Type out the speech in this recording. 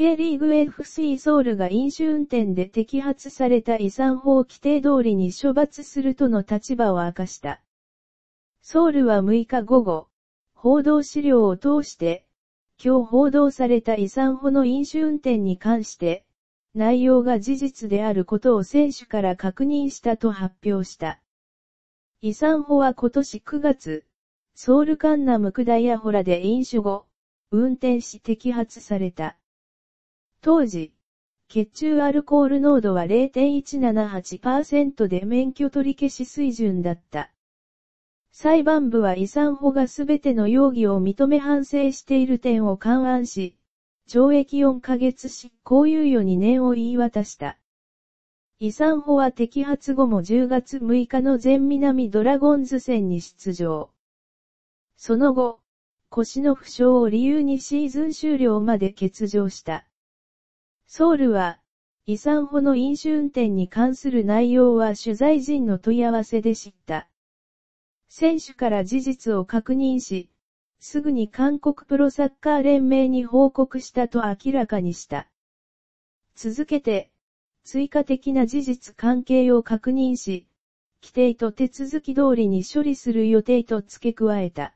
K リーグ FC ソウルが飲酒運転で摘発された違反法規定通りに処罰するとの立場を明かした。ソウルは6日午後、報道資料を通して、今日報道された違反法の飲酒運転に関して、内容が事実であることを選手から確認したと発表した。遺産法は今年9月、ソウルカンナムクダイヤホラで飲酒後、運転し摘発された。当時、血中アルコール濃度は0.178%で免許取り消し水準だった。裁判部は遺産法が全ての容疑を認め反省している点を勘案し、懲役4ヶ月執行猶予2年を言い渡した。遺産法は摘発後も10月6日の全南ドラゴンズ戦に出場。その後、腰の負傷を理由にシーズン終了まで欠場した。ソウルは、遺産法の飲酒運転に関する内容は取材陣の問い合わせで知った。選手から事実を確認し、すぐに韓国プロサッカー連盟に報告したと明らかにした。続けて、追加的な事実関係を確認し、規定と手続き通りに処理する予定と付け加えた。